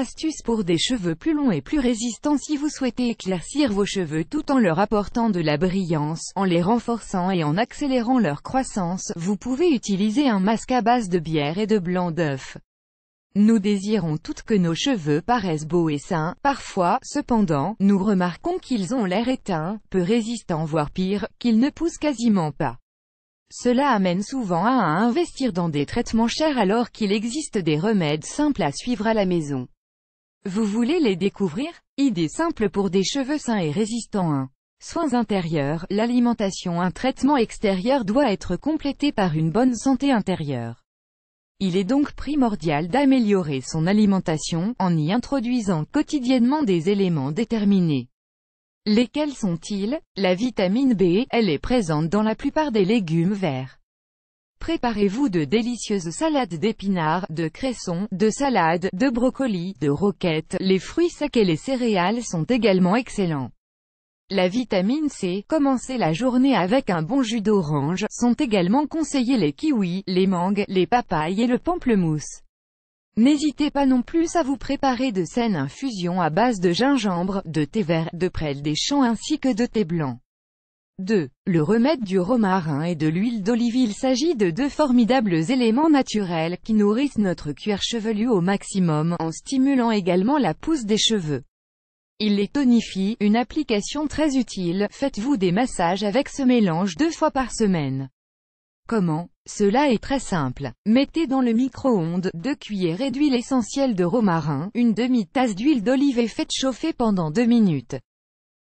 Astuce pour des cheveux plus longs et plus résistants Si vous souhaitez éclaircir vos cheveux tout en leur apportant de la brillance, en les renforçant et en accélérant leur croissance, vous pouvez utiliser un masque à base de bière et de blanc d'œuf. Nous désirons toutes que nos cheveux paraissent beaux et sains, parfois, cependant, nous remarquons qu'ils ont l'air éteints, peu résistants voire pire, qu'ils ne poussent quasiment pas. Cela amène souvent à investir dans des traitements chers alors qu'il existe des remèdes simples à suivre à la maison. Vous voulez les découvrir Idée simple pour des cheveux sains et résistants 1. Hein. Soins intérieurs, l'alimentation Un traitement extérieur doit être complété par une bonne santé intérieure. Il est donc primordial d'améliorer son alimentation, en y introduisant quotidiennement des éléments déterminés. Lesquels sont-ils La vitamine B, elle est présente dans la plupart des légumes verts. Préparez-vous de délicieuses salades d'épinards, de cressons, de salades, de brocolis, de roquettes, les fruits secs et les céréales sont également excellents. La vitamine C, commencez la journée avec un bon jus d'orange, sont également conseillés les kiwis, les mangues, les papayes et le pamplemousse. N'hésitez pas non plus à vous préparer de saines infusions à base de gingembre, de thé vert, de prêle des champs ainsi que de thé blanc. 2. Le remède du romarin et de l'huile d'olive Il s'agit de deux formidables éléments naturels qui nourrissent notre cuir chevelu au maximum, en stimulant également la pousse des cheveux. Il les tonifie, une application très utile, faites-vous des massages avec ce mélange deux fois par semaine. Comment Cela est très simple. Mettez dans le micro-ondes, deux cuillères d'huile essentielle de romarin, une demi-tasse d'huile d'olive et faites chauffer pendant deux minutes.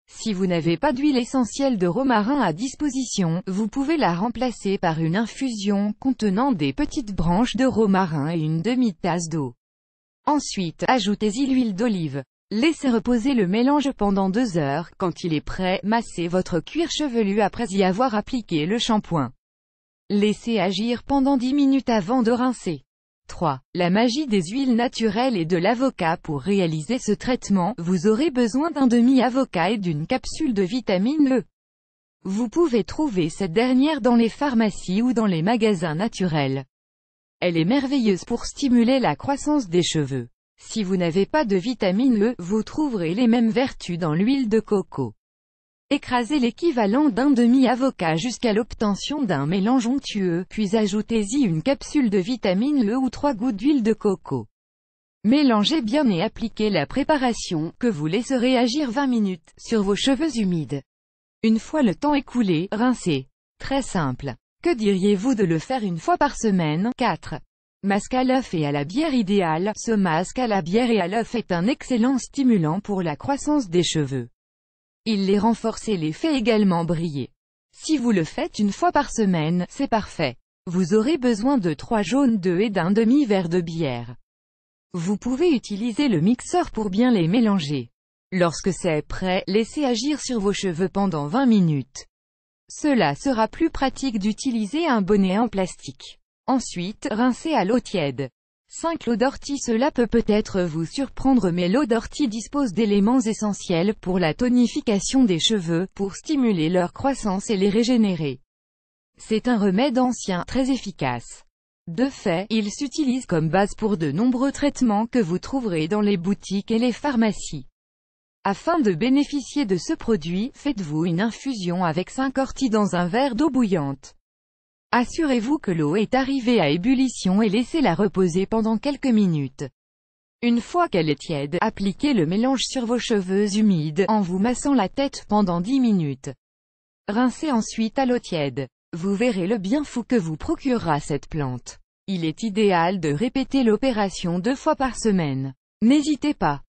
Si vous n'avez pas d'huile essentielle de romarin à disposition, vous pouvez la remplacer par une infusion contenant des petites branches de romarin et une demi-tasse d'eau. Ensuite, ajoutez-y l'huile d'olive. Laissez reposer le mélange pendant deux heures, quand il est prêt, massez votre cuir chevelu après y avoir appliqué le shampoing. Laissez agir pendant 10 minutes avant de rincer. 3. La magie des huiles naturelles et de l'avocat Pour réaliser ce traitement, vous aurez besoin d'un demi-avocat et d'une capsule de vitamine E. Vous pouvez trouver cette dernière dans les pharmacies ou dans les magasins naturels. Elle est merveilleuse pour stimuler la croissance des cheveux. Si vous n'avez pas de vitamine E, vous trouverez les mêmes vertus dans l'huile de coco. Écrasez l'équivalent d'un demi-avocat jusqu'à l'obtention d'un mélange onctueux, puis ajoutez-y une capsule de vitamine E ou trois gouttes d'huile de coco. Mélangez bien et appliquez la préparation, que vous laisserez agir 20 minutes, sur vos cheveux humides. Une fois le temps écoulé, rincez. Très simple. Que diriez-vous de le faire une fois par semaine 4. Masque à l'œuf et à la bière idéale ce masque à la bière et à l'œuf est un excellent stimulant pour la croissance des cheveux. Il les renforce et les fait également briller. Si vous le faites une fois par semaine, c'est parfait. Vous aurez besoin de 3 jaunes d'œufs et d'un demi-verre de bière. Vous pouvez utiliser le mixeur pour bien les mélanger. Lorsque c'est prêt, laissez agir sur vos cheveux pendant 20 minutes. Cela sera plus pratique d'utiliser un bonnet en plastique. Ensuite, rincez à l'eau tiède. 5. L'eau d'ortie Cela peut peut-être vous surprendre mais l'eau d'ortie dispose d'éléments essentiels pour la tonification des cheveux, pour stimuler leur croissance et les régénérer. C'est un remède ancien, très efficace. De fait, il s'utilise comme base pour de nombreux traitements que vous trouverez dans les boutiques et les pharmacies. Afin de bénéficier de ce produit, faites-vous une infusion avec 5 orties dans un verre d'eau bouillante. Assurez-vous que l'eau est arrivée à ébullition et laissez-la reposer pendant quelques minutes. Une fois qu'elle est tiède, appliquez le mélange sur vos cheveux humides, en vous massant la tête pendant 10 minutes. Rincez ensuite à l'eau tiède. Vous verrez le bien fou que vous procurera cette plante. Il est idéal de répéter l'opération deux fois par semaine. N'hésitez pas.